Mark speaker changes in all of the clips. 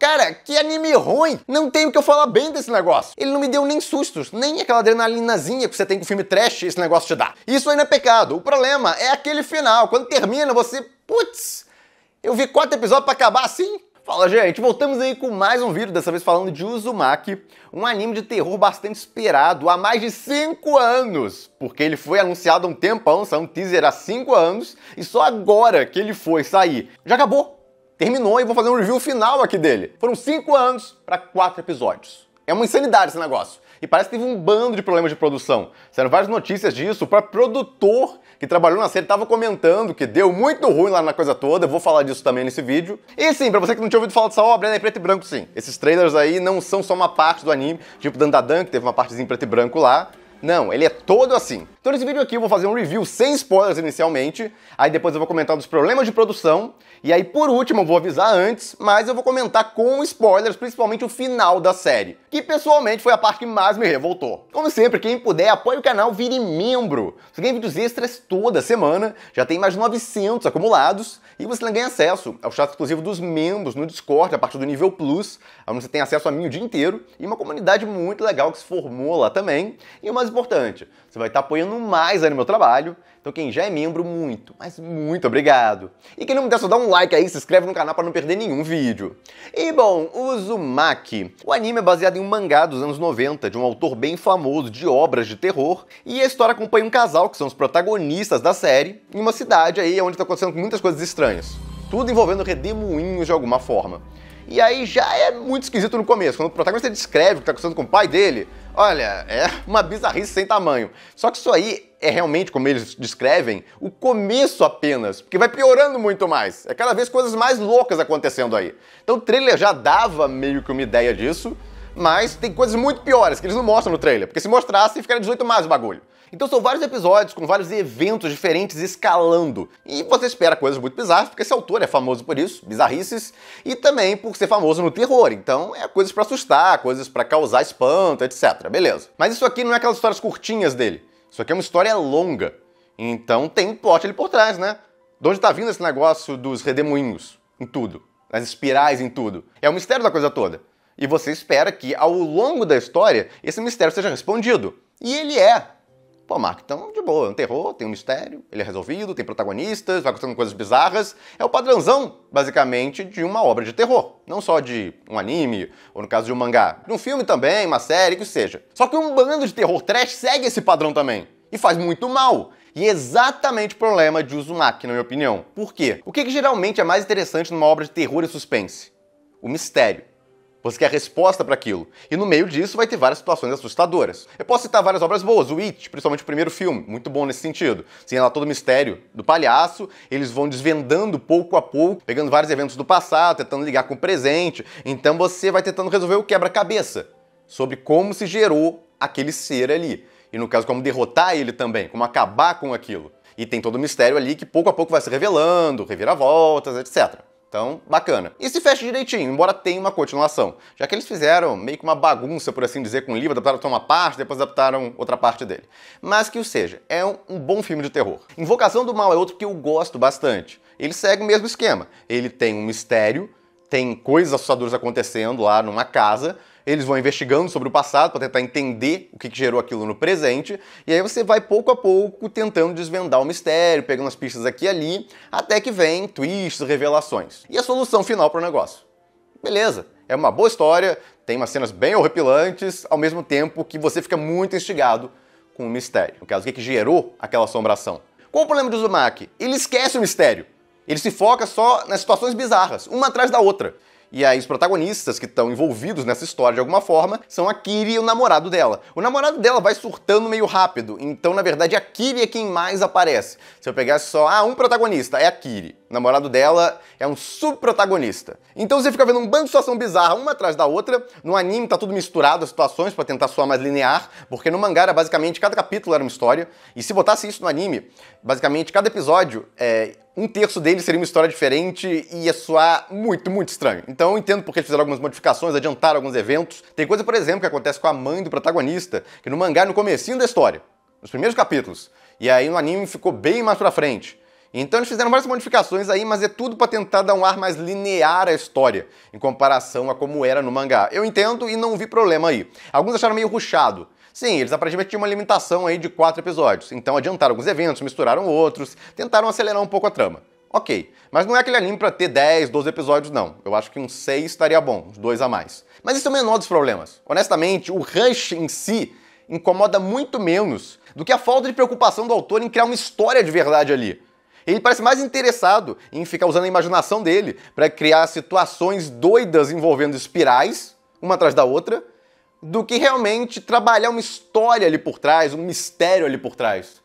Speaker 1: Cara, que anime ruim! Não tem o que eu falar bem desse negócio. Ele não me deu nem sustos, nem aquela adrenalinazinha que você tem com filme trash, esse negócio te dá. Isso ainda é pecado. O problema é aquele final. Quando termina, você. Putz! Eu vi quatro episódios para acabar assim? Fala gente, voltamos aí com mais um vídeo, dessa vez falando de Uzumaki, um anime de terror bastante esperado há mais de 5 anos, porque ele foi anunciado há um tempão, saiu um teaser há 5 anos, e só agora que ele foi sair. Já acabou, terminou e vou fazer um review final aqui dele. Foram cinco anos para quatro episódios. É uma insanidade esse negócio. E parece que teve um bando de problemas de produção. Saíram várias notícias disso. O próprio produtor que trabalhou na série estava comentando que deu muito ruim lá na coisa toda. Eu vou falar disso também nesse vídeo. E sim, pra você que não tinha ouvido falar dessa obra, ela é preto e branco sim. Esses trailers aí não são só uma parte do anime, tipo Dandadan, que teve uma partezinha preto e branco lá. Não, ele é todo assim. Então nesse vídeo aqui eu vou fazer um review sem spoilers inicialmente, aí depois eu vou comentar dos problemas de produção, e aí por último eu vou avisar antes, mas eu vou comentar com spoilers, principalmente o final da série, que pessoalmente foi a parte que mais me revoltou. Como sempre, quem puder, apoie o canal, vire membro. Você ganha vídeos extras toda semana, já tem mais de 900 acumulados, e você ganha acesso ao chat exclusivo dos membros no Discord, a partir do nível Plus, onde você tem acesso a mim o dia inteiro, e uma comunidade muito legal que se formou lá também, e umas importante, você vai estar apoiando mais aí no meu trabalho. Então quem já é membro, muito, mas muito obrigado. E quem não me der, só dá um like aí, se inscreve no canal para não perder nenhum vídeo. E bom, Uzumaki. O anime é baseado em um mangá dos anos 90 de um autor bem famoso de obras de terror, e a história acompanha um casal que são os protagonistas da série em uma cidade aí onde está acontecendo muitas coisas estranhas. Tudo envolvendo redemoinhos de alguma forma. E aí já é muito esquisito no começo, quando o protagonista descreve o que está acontecendo com o pai dele, Olha, é uma bizarrice sem tamanho. Só que isso aí é realmente, como eles descrevem, o começo apenas, porque vai piorando muito mais. É cada vez coisas mais loucas acontecendo aí. Então o trailer já dava meio que uma ideia disso, mas tem coisas muito piores que eles não mostram no trailer, porque se mostrasse, ficaria 18 mais o bagulho. Então são vários episódios com vários eventos diferentes escalando. E você espera coisas muito bizarras, porque esse autor é famoso por isso, bizarrices, e também por ser famoso no terror. Então é coisas para assustar, coisas para causar espanto, etc. Beleza. Mas isso aqui não é aquelas histórias curtinhas dele. Isso aqui é uma história longa. Então tem um plot ali por trás, né? De onde tá vindo esse negócio dos redemoinhos em tudo? As espirais em tudo? É o mistério da coisa toda. E você espera que, ao longo da história, esse mistério seja respondido. E ele é. Pô, Marco, então de boa, é um terror, tem um mistério, ele é resolvido, tem protagonistas, vai acontecendo coisas bizarras. É o padrãozão, basicamente, de uma obra de terror. Não só de um anime, ou no caso de um mangá. De um filme também, uma série, que seja. Só que um bando de terror trash segue esse padrão também. E faz muito mal. E é exatamente o problema de Uzumaki, na minha opinião. Por quê? O que, é que geralmente é mais interessante numa obra de terror e suspense? O mistério. Você quer resposta para aquilo. E no meio disso vai ter várias situações assustadoras. Eu posso citar várias obras boas, o It, principalmente o primeiro filme, muito bom nesse sentido. Sem assim, lá todo o mistério do palhaço, eles vão desvendando pouco a pouco, pegando vários eventos do passado, tentando ligar com o presente. Então você vai tentando resolver o quebra-cabeça sobre como se gerou aquele ser ali. E no caso, como derrotar ele também, como acabar com aquilo. E tem todo o mistério ali que pouco a pouco vai se revelando, reviravoltas, etc. Então, bacana. E se fecha direitinho, embora tenha uma continuação, já que eles fizeram meio que uma bagunça, por assim dizer, com o livro, adaptaram uma parte, depois adaptaram outra parte dele. Mas que o seja, é um, um bom filme de terror. Invocação do Mal é outro que eu gosto bastante. Ele segue o mesmo esquema. Ele tem um mistério, tem coisas assustadoras acontecendo lá numa casa, eles vão investigando sobre o passado para tentar entender o que, gerou aquilo no presente, e aí você vai pouco a pouco tentando desvendar o mistério, pegando as pistas aqui e ali, até que vem twists, revelações. E a solução final para o negócio? Beleza, é uma boa história, tem umas cenas bem horripilantes, ao mesmo tempo que você fica muito instigado com o mistério. No caso, o que, que gerou aquela assombração? Qual o problema do Uzumaki? Ele esquece o mistério. Ele se foca só nas situações bizarras, uma atrás da outra. E aí os protagonistas que estão envolvidos nessa história de alguma forma são a Kiri e o namorado dela. O namorado dela vai surtando meio rápido, então na verdade a Kiri é quem mais aparece. Se eu pegasse só, ah, um protagonista, é a Kiri. O namorado dela é um subprotagonista. Então você fica vendo um bando de situação bizarra uma atrás da outra. No anime tá tudo misturado as situações para tentar soar mais linear, porque no mangá era basicamente cada capítulo era uma história. E se botasse isso no anime, basicamente cada episódio é um terço dele seria uma história diferente e ia soar muito, muito estranho. Então eu entendo porque eles fizeram algumas modificações, adiantaram alguns eventos. Tem coisa, por exemplo, que acontece com a mãe do protagonista, que no mangá, no comecinho da história, nos primeiros capítulos, e aí no anime ficou bem mais pra frente. Então eles fizeram várias modificações aí, mas é tudo para tentar dar um ar mais linear à história, em comparação a como era no mangá. Eu entendo e não vi problema aí. Alguns acharam meio ruchado. Sim, eles aparentemente tinham uma limitação aí de quatro episódios, então adiantaram alguns eventos, misturaram outros, tentaram acelerar um pouco a trama. Ok, mas não é aquele anime para ter 10, 12 episódios, não. Eu acho que uns 6 estaria bom, uns 2 a mais. Mas isso é o menor dos problemas. Honestamente, o rush em si incomoda muito menos do que a falta de preocupação do autor em criar uma história de verdade ali. Ele parece mais interessado em ficar usando a imaginação dele para criar situações doidas envolvendo espirais, uma atrás da outra, do que realmente trabalhar uma história ali por trás, um mistério ali por trás.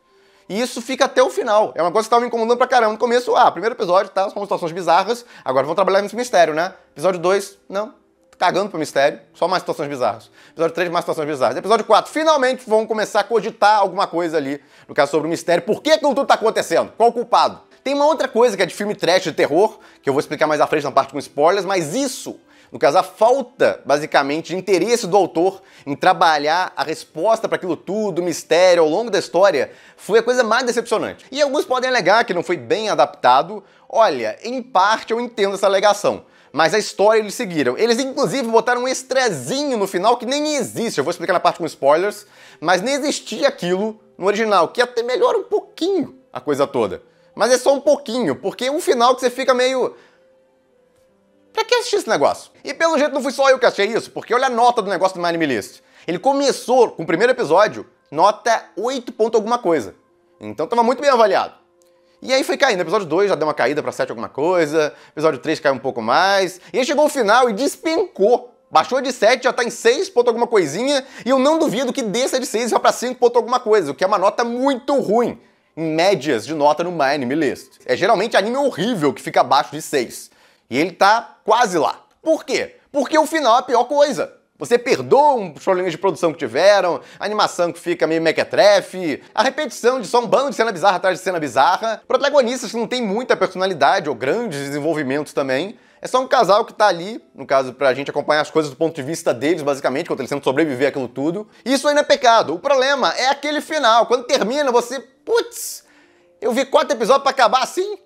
Speaker 1: E isso fica até o final. É uma coisa que estava me incomodando pra caramba no começo. Ah, primeiro episódio, tá? São situações bizarras. Agora vamos trabalhar nesse mistério, né? Episódio 2, não. Cagando pro mistério. Só mais situações bizarras. Episódio 3, mais situações bizarras. Episódio 4, finalmente vão começar a cogitar alguma coisa ali. No caso sobre o mistério. Por que aquilo tudo tá acontecendo? Qual o culpado? Tem uma outra coisa que é de filme trash de terror, que eu vou explicar mais à frente na parte com spoilers, mas isso no caso, a falta, basicamente, de interesse do autor em trabalhar a resposta para aquilo tudo, o mistério ao longo da história, foi a coisa mais decepcionante. E alguns podem alegar que não foi bem adaptado. Olha, em parte eu entendo essa alegação mas a história eles seguiram. Eles inclusive botaram um estrezinho no final que nem existe, eu vou explicar na parte com spoilers, mas nem existia aquilo no original, que até melhora um pouquinho a coisa toda. Mas é só um pouquinho, porque é um final que você fica meio. Pra que assistir esse negócio? E pelo jeito não fui só eu que achei isso, porque olha a nota do negócio do My Anime List. Ele começou com o primeiro episódio, nota 8 ponto alguma coisa. Então tava muito bem avaliado. E aí foi caindo. Episódio 2 já deu uma caída pra 7 alguma coisa, episódio 3 caiu um pouco mais. E aí chegou o final e despencou. Baixou de 7, já tá em 6 ponto alguma coisinha, e eu não duvido que desça de 6 e vá pra 5 ponto alguma coisa, o que é uma nota muito ruim em médias de nota no My Anime List. É geralmente anime horrível que fica abaixo de 6. E ele tá quase lá. Por quê? Porque o final é a pior coisa. Você perdoa um problemas de produção que tiveram, a animação que fica meio mequetrefe, a repetição de só um bando de cena bizarra atrás de cena bizarra, protagonistas que não tem muita personalidade ou grandes desenvolvimentos também. É só um casal que tá ali, no caso, pra gente acompanhar as coisas do ponto de vista deles, basicamente, quando eles tentam sobreviver aquilo tudo. Isso ainda é pecado. O problema é aquele final. Quando termina, você. Putz! Eu vi quatro episódios para acabar assim?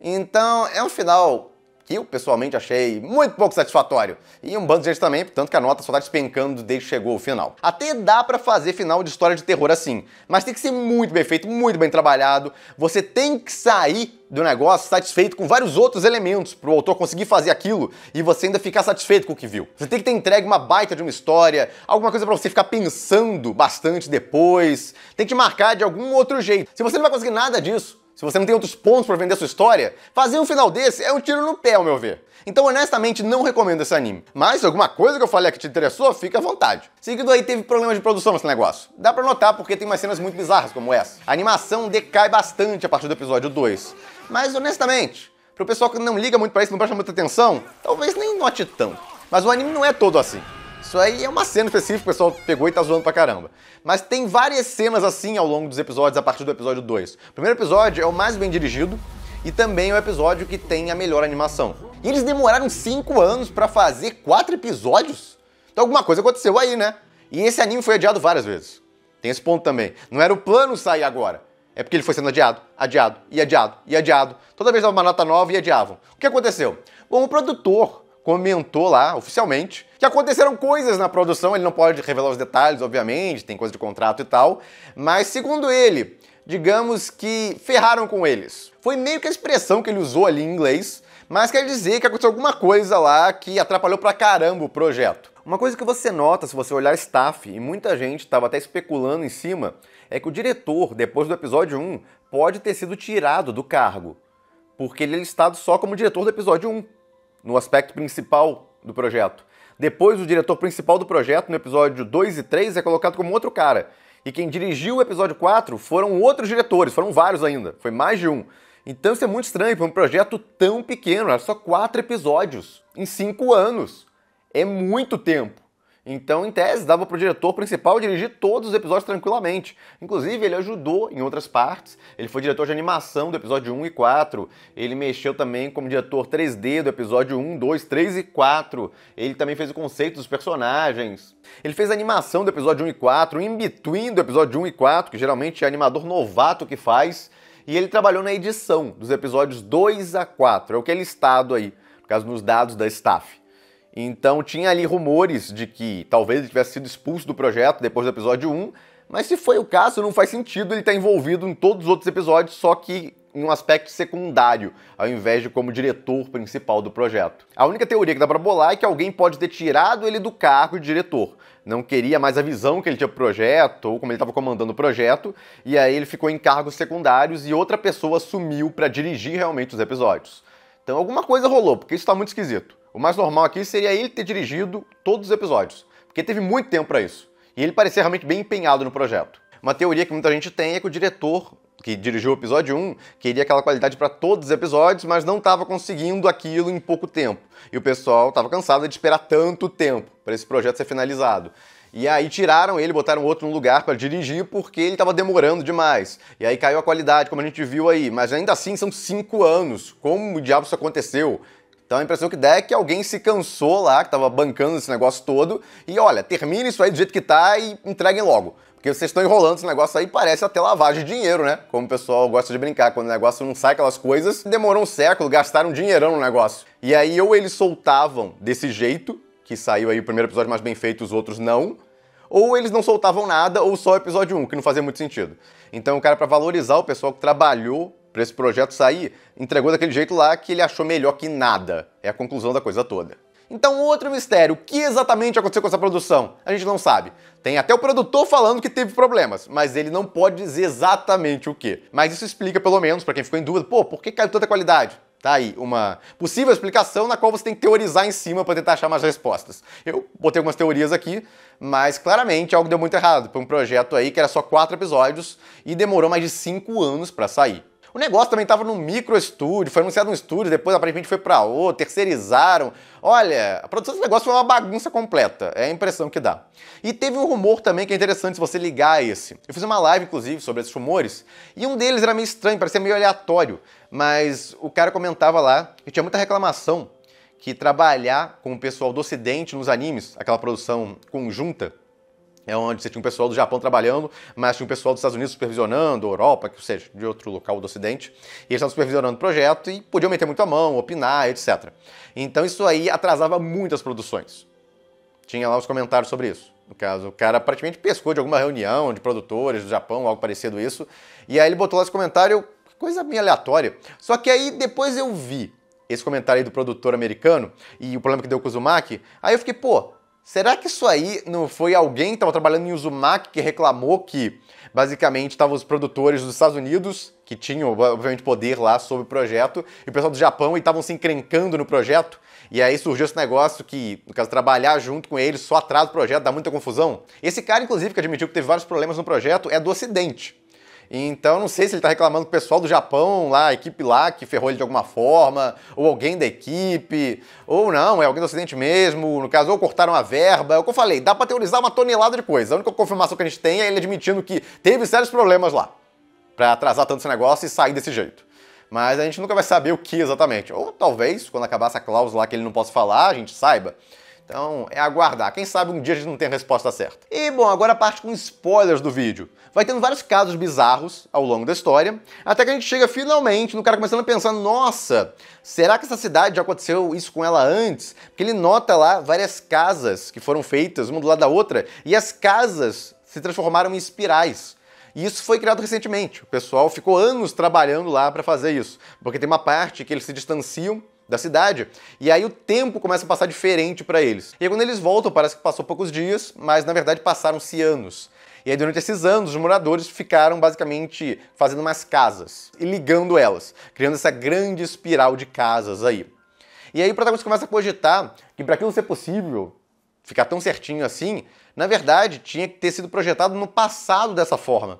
Speaker 1: Então, é um final que eu pessoalmente achei muito pouco satisfatório. E um bando de gente também, tanto que a nota só tá despencando desde que chegou o final. Até dá para fazer final de história de terror assim, mas tem que ser muito bem feito, muito bem trabalhado. Você tem que sair do negócio satisfeito com vários outros elementos para o autor conseguir fazer aquilo e você ainda ficar satisfeito com o que viu. Você tem que ter entregue uma baita de uma história, alguma coisa para você ficar pensando bastante depois, tem que te marcar de algum outro jeito. Se você não vai conseguir nada disso, se você não tem outros pontos para vender sua história, fazer um final desse é um tiro no pé, ao meu ver. Então, honestamente, não recomendo esse anime. Mas se alguma coisa que eu falei que te interessou, fica à vontade. Seguido aí, teve problema de produção nesse negócio. Dá pra notar porque tem umas cenas muito bizarras como essa. A animação decai bastante a partir do episódio 2. Mas, honestamente, pro pessoal que não liga muito pra isso, não presta muita atenção, talvez nem note tanto. Mas o anime não é todo assim. Isso aí é uma cena específica, o pessoal pegou e tá zoando pra caramba. Mas tem várias cenas assim ao longo dos episódios, a partir do episódio 2. O primeiro episódio é o mais bem dirigido e também é o episódio que tem a melhor animação. E eles demoraram 5 anos para fazer 4 episódios? Então alguma coisa aconteceu aí, né? E esse anime foi adiado várias vezes. Tem esse ponto também. Não era o plano sair agora. É porque ele foi sendo adiado, adiado, e adiado, e adiado. Toda vez dava uma nota nova e adiavam. O que aconteceu? Bom, o produtor comentou lá, oficialmente, que aconteceram coisas na produção, ele não pode revelar os detalhes, obviamente, tem coisa de contrato e tal, mas segundo ele, digamos que ferraram com eles. Foi meio que a expressão que ele usou ali em inglês, mas quer dizer que aconteceu alguma coisa lá que atrapalhou pra caramba o projeto. Uma coisa que você nota se você olhar staff, e muita gente estava até especulando em cima, é que o diretor, depois do episódio 1, pode ter sido tirado do cargo, porque ele é listado só como diretor do episódio 1 no aspecto principal do projeto. Depois, o diretor principal do projeto, no episódio 2 e 3, é colocado como outro cara. E quem dirigiu o episódio 4 foram outros diretores, foram vários ainda, foi mais de um. Então isso é muito estranho para um projeto tão pequeno, era só quatro episódios em cinco anos. É muito tempo. Então, em tese, dava para o diretor principal dirigir todos os episódios tranquilamente. Inclusive, ele ajudou em outras partes. Ele foi diretor de animação do episódio 1 e 4. Ele mexeu também como diretor 3D do episódio 1, 2, 3 e 4. Ele também fez o conceito dos personagens. Ele fez a animação do episódio 1 e 4, em between do episódio 1 e 4, que geralmente é animador novato que faz. E ele trabalhou na edição dos episódios 2 a 4. É o que é listado aí, por caso, nos dados da staff. Então tinha ali rumores de que talvez ele tivesse sido expulso do projeto depois do episódio 1, mas se foi o caso, não faz sentido ele estar tá envolvido em todos os outros episódios, só que em um aspecto secundário, ao invés de como diretor principal do projeto. A única teoria que dá para bolar é que alguém pode ter tirado ele do cargo de diretor. Não queria mais a visão que ele tinha pro projeto, ou como ele estava comandando o projeto, e aí ele ficou em cargos secundários e outra pessoa sumiu para dirigir realmente os episódios. Então alguma coisa rolou, porque isso está muito esquisito. O mais normal aqui seria ele ter dirigido todos os episódios, porque teve muito tempo para isso. E ele parecia realmente bem empenhado no projeto. Uma teoria que muita gente tem é que o diretor que dirigiu o episódio 1, queria aquela qualidade para todos os episódios, mas não estava conseguindo aquilo em pouco tempo. E o pessoal estava cansado de esperar tanto tempo para esse projeto ser finalizado. E aí tiraram ele, botaram outro no lugar para dirigir porque ele estava demorando demais. E aí caiu a qualidade, como a gente viu aí. Mas ainda assim são cinco anos. Como o diabo isso aconteceu? Então a impressão que dá é que alguém se cansou lá, que estava bancando esse negócio todo, e olha, termine isso aí do jeito que tá e entreguem logo. Porque vocês estão enrolando esse negócio aí, parece até lavagem de dinheiro, né? Como o pessoal gosta de brincar, quando o negócio não sai aquelas coisas, demorou um século, gastaram um dinheirão no negócio. E aí ou eles soltavam desse jeito, que saiu aí o primeiro episódio mais bem feito, os outros não, ou eles não soltavam nada, ou só o episódio 1, que não fazia muito sentido. Então, o cara, para valorizar o pessoal que trabalhou para esse projeto sair, entregou daquele jeito lá que ele achou melhor que nada. É a conclusão da coisa toda. Então, outro mistério: o que exatamente aconteceu com essa produção? A gente não sabe. Tem até o produtor falando que teve problemas, mas ele não pode dizer exatamente o que. Mas isso explica, pelo menos, para quem ficou em dúvida: pô, por que caiu tanta qualidade? Tá aí uma possível explicação na qual você tem que teorizar em cima para tentar achar mais respostas. Eu botei algumas teorias aqui, mas claramente algo deu muito errado. Foi um projeto aí que era só quatro episódios e demorou mais de cinco anos para sair. O negócio também estava num micro estúdio, foi anunciado num estúdio, depois aparentemente foi para outro, terceirizaram. Olha, a produção desse negócio foi uma bagunça completa, é a impressão que dá. E teve um rumor também que é interessante se você ligar a esse. Eu fiz uma live, inclusive, sobre esses rumores, e um deles era meio estranho, parecia meio aleatório, mas o cara comentava lá que tinha muita reclamação que trabalhar com o pessoal do ocidente nos animes, aquela produção conjunta, é onde você tinha um pessoal do Japão trabalhando, mas tinha um pessoal dos Estados Unidos supervisionando, Europa, que seja, de outro local do Ocidente, e eles estavam supervisionando o projeto e podiam meter muito a mão, opinar, etc. Então isso aí atrasava muitas produções. Tinha lá os comentários sobre isso. No caso, o cara praticamente pescou de alguma reunião de produtores do Japão, algo parecido isso, e aí ele botou lá esse comentário, coisa bem aleatória. Só que aí depois eu vi esse comentário aí do produtor americano e o problema que deu com o Zumaki, aí eu fiquei, pô, Será que isso aí não foi alguém que estava trabalhando em Uzumaki que reclamou que basicamente estavam os produtores dos Estados Unidos, que tinham obviamente poder lá sobre o projeto, e o pessoal do Japão e estavam se encrencando no projeto? E aí surgiu esse negócio que, no caso, trabalhar junto com eles só atrasa o projeto, dá muita confusão. Esse cara, inclusive, que admitiu que teve vários problemas no projeto, é do Ocidente. Então, não sei se ele está reclamando com o pessoal do Japão, lá, a equipe lá que ferrou ele de alguma forma, ou alguém da equipe, ou não, é alguém do Ocidente mesmo. No caso, ou cortaram a verba. É o que eu falei, dá para teorizar uma tonelada de coisa. A única confirmação que a gente tem é ele admitindo que teve sérios problemas lá para atrasar tanto esse negócio e sair desse jeito. Mas a gente nunca vai saber o que exatamente. Ou talvez, quando acabar essa cláusula lá que ele não possa falar, a gente saiba. Então é aguardar. Quem sabe um dia a gente não tem a resposta certa. E bom, agora parte com spoilers do vídeo. Vai tendo vários casos bizarros ao longo da história, até que a gente chega finalmente no cara começando a pensar: nossa, será que essa cidade já aconteceu isso com ela antes? Porque ele nota lá várias casas que foram feitas uma do lado da outra e as casas se transformaram em espirais. E isso foi criado recentemente. O pessoal ficou anos trabalhando lá para fazer isso, porque tem uma parte que eles se distanciam da cidade. E aí o tempo começa a passar diferente para eles. E aí, quando eles voltam, parece que passou poucos dias, mas na verdade passaram-se anos. E aí, durante esses anos, os moradores ficaram basicamente fazendo umas casas e ligando elas, criando essa grande espiral de casas aí. E aí o protagonista começa a cogitar que para aquilo ser possível, ficar tão certinho assim, na verdade tinha que ter sido projetado no passado dessa forma.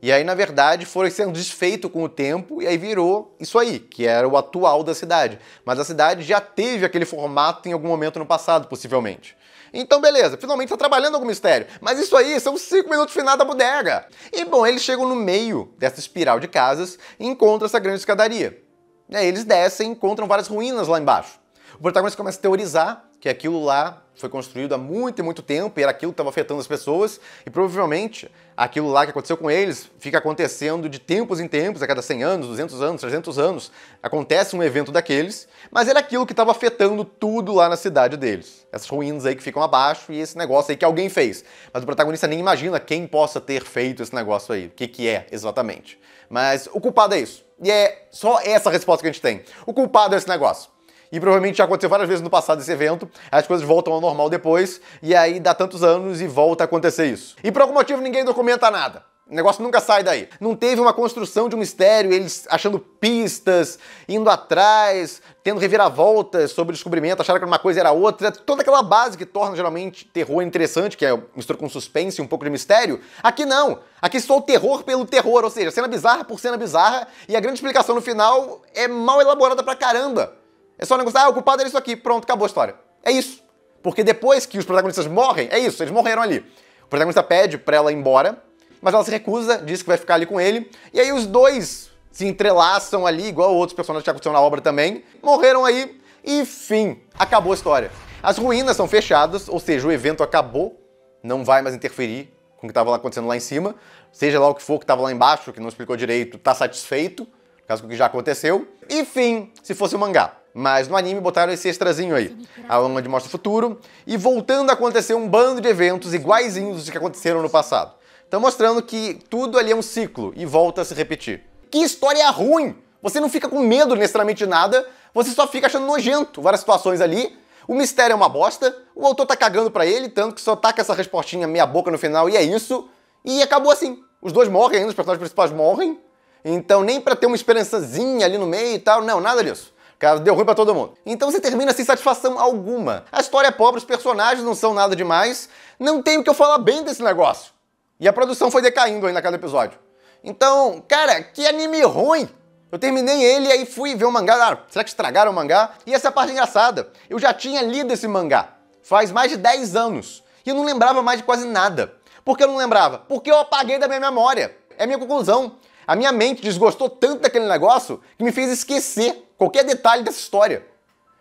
Speaker 1: E aí, na verdade, foi sendo desfeito com o tempo e aí virou isso aí, que era o atual da cidade. Mas a cidade já teve aquele formato em algum momento no passado, possivelmente. Então, beleza, finalmente está trabalhando algum mistério. Mas isso aí são cinco minutos finais da bodega. E bom, eles chegam no meio dessa espiral de casas e encontram essa grande escadaria. E aí eles descem e encontram várias ruínas lá embaixo. O protagonista começa a teorizar que aquilo lá foi construído há muito e muito tempo e era aquilo que estava afetando as pessoas e provavelmente aquilo lá que aconteceu com eles fica acontecendo de tempos em tempos, a cada 100 anos, 200 anos, 300 anos, acontece um evento daqueles, mas era aquilo que estava afetando tudo lá na cidade deles. Essas ruínas aí que ficam abaixo e esse negócio aí que alguém fez. Mas o protagonista nem imagina quem possa ter feito esse negócio aí, o que, que é exatamente. Mas o culpado é isso. E é só essa resposta que a gente tem. O culpado é esse negócio e provavelmente já aconteceu várias vezes no passado esse evento, as coisas voltam ao normal depois, e aí dá tantos anos e volta a acontecer isso. E por algum motivo ninguém documenta nada. O negócio nunca sai daí. Não teve uma construção de um mistério, eles achando pistas, indo atrás, tendo reviravoltas sobre o descobrimento, acharam que uma coisa era outra. É toda aquela base que torna geralmente terror interessante, que é mistura com suspense e um pouco de mistério. Aqui não. Aqui só o terror pelo terror, ou seja, cena bizarra por cena bizarra, e a grande explicação no final é mal elaborada pra caramba. É só negociar, ah, o culpado era é isso aqui, pronto, acabou a história. É isso. Porque depois que os protagonistas morrem, é isso, eles morreram ali. O protagonista pede pra ela ir embora, mas ela se recusa, diz que vai ficar ali com ele, e aí os dois se entrelaçam ali, igual outros personagens que aconteceram na obra também, morreram aí, e fim, acabou a história. As ruínas são fechadas, ou seja, o evento acabou, não vai mais interferir com o que estava acontecendo lá em cima, seja lá o que for que estava lá embaixo, que não explicou direito, tá satisfeito, caso que já aconteceu. E fim. se fosse um mangá. Mas no anime botaram esse extrazinho aí, aonde mostra o futuro. E voltando a acontecer um bando de eventos iguaizinhos dos que aconteceram no passado. Então mostrando que tudo ali é um ciclo e volta a se repetir. Que história ruim! Você não fica com medo necessariamente de nada, você só fica achando nojento várias situações ali. O mistério é uma bosta, o autor tá cagando pra ele, tanto que só taca tá essa respostinha meia boca no final e é isso. E acabou assim. Os dois morrem ainda, os personagens principais morrem. Então nem para ter uma esperançazinha ali no meio e tal, não, nada disso. Cara, deu ruim para todo mundo. Então você termina sem satisfação alguma. A história é pobre, os personagens não são nada demais. Não tem o que eu falar bem desse negócio. E a produção foi decaindo ainda a cada episódio. Então, cara, que anime ruim! Eu terminei ele e aí fui ver o mangá. Ah, será que estragaram o mangá? E essa é a parte engraçada. Eu já tinha lido esse mangá faz mais de 10 anos. E eu não lembrava mais de quase nada. Por que eu não lembrava? Porque eu apaguei da minha memória. É a minha conclusão. A minha mente desgostou tanto daquele negócio que me fez esquecer qualquer detalhe dessa história.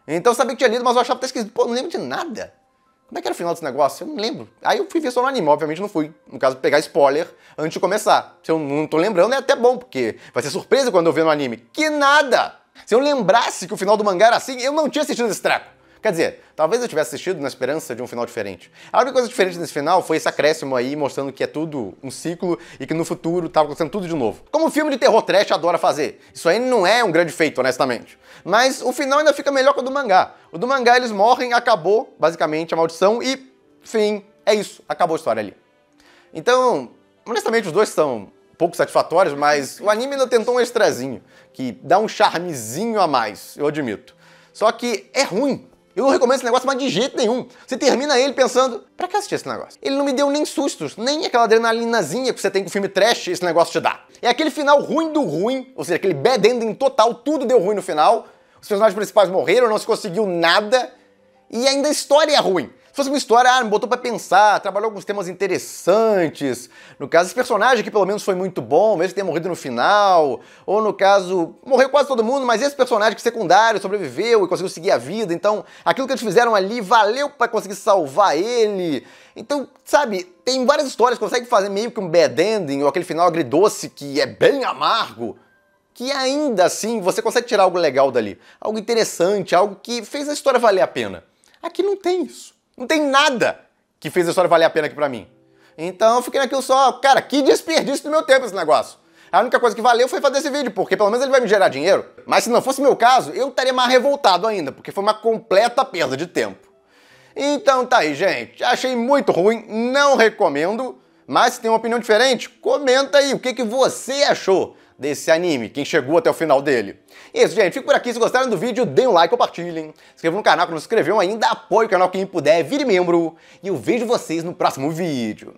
Speaker 1: Então eu sabia que tinha lido, mas eu achava que esquisito. Pô, não lembro de nada. Como é que era o final desse negócio? Eu não lembro. Aí eu fui ver só no anime, obviamente não fui. No caso, pegar spoiler antes de começar. Se eu não tô lembrando, é até bom, porque vai ser surpresa quando eu ver no anime. Que nada! Se eu lembrasse que o final do mangá era assim, eu não tinha assistido esse treco. Quer dizer, talvez eu tivesse assistido na esperança de um final diferente. A única coisa diferente nesse final foi esse acréscimo aí mostrando que é tudo um ciclo e que no futuro tava acontecendo tudo de novo. Como o filme de terror trash adora fazer. Isso aí não é um grande feito, honestamente. Mas o final ainda fica melhor que o do mangá. O do mangá eles morrem, acabou basicamente a maldição e fim. É isso, acabou a história ali. Então, honestamente os dois são pouco satisfatórios, mas o anime ainda tentou um extrazinho, que dá um charmezinho a mais, eu admito. Só que é ruim, eu não recomendo esse negócio mais de jeito nenhum. Você termina ele pensando, pra que assistir esse negócio? Ele não me deu nem sustos, nem aquela adrenalinazinha que você tem com o filme trash, esse negócio te dá. É aquele final ruim do ruim, ou seja, aquele bad ending total, tudo deu ruim no final. Os personagens principais morreram, não se conseguiu nada. E ainda a história é ruim fosse uma história, ah, me botou para pensar, trabalhou alguns temas interessantes. No caso, esse personagem aqui pelo menos foi muito bom, mesmo que tenha morrido no final. Ou no caso, morreu quase todo mundo, mas esse personagem que secundário sobreviveu e conseguiu seguir a vida. Então, aquilo que eles fizeram ali valeu para conseguir salvar ele. Então, sabe, tem várias histórias que conseguem fazer meio que um bad ending ou aquele final agridoce que é bem amargo que ainda assim você consegue tirar algo legal dali, algo interessante, algo que fez a história valer a pena. Aqui não tem isso. Não tem nada que fez a história valer a pena aqui pra mim. Então eu fiquei naquilo só, cara, que desperdício do meu tempo esse negócio. A única coisa que valeu foi fazer esse vídeo, porque pelo menos ele vai me gerar dinheiro. Mas se não fosse meu caso, eu estaria mais revoltado ainda, porque foi uma completa perda de tempo. Então tá aí, gente. Achei muito ruim, não recomendo. Mas se tem uma opinião diferente, comenta aí o que, que você achou desse anime, quem chegou até o final dele. E é isso, gente. Fico por aqui. Se gostaram do vídeo, deem um like, compartilhem. Se inscrevam no canal que não se inscreveu ainda, apoie o canal quem puder, vire membro. E eu vejo vocês no próximo vídeo.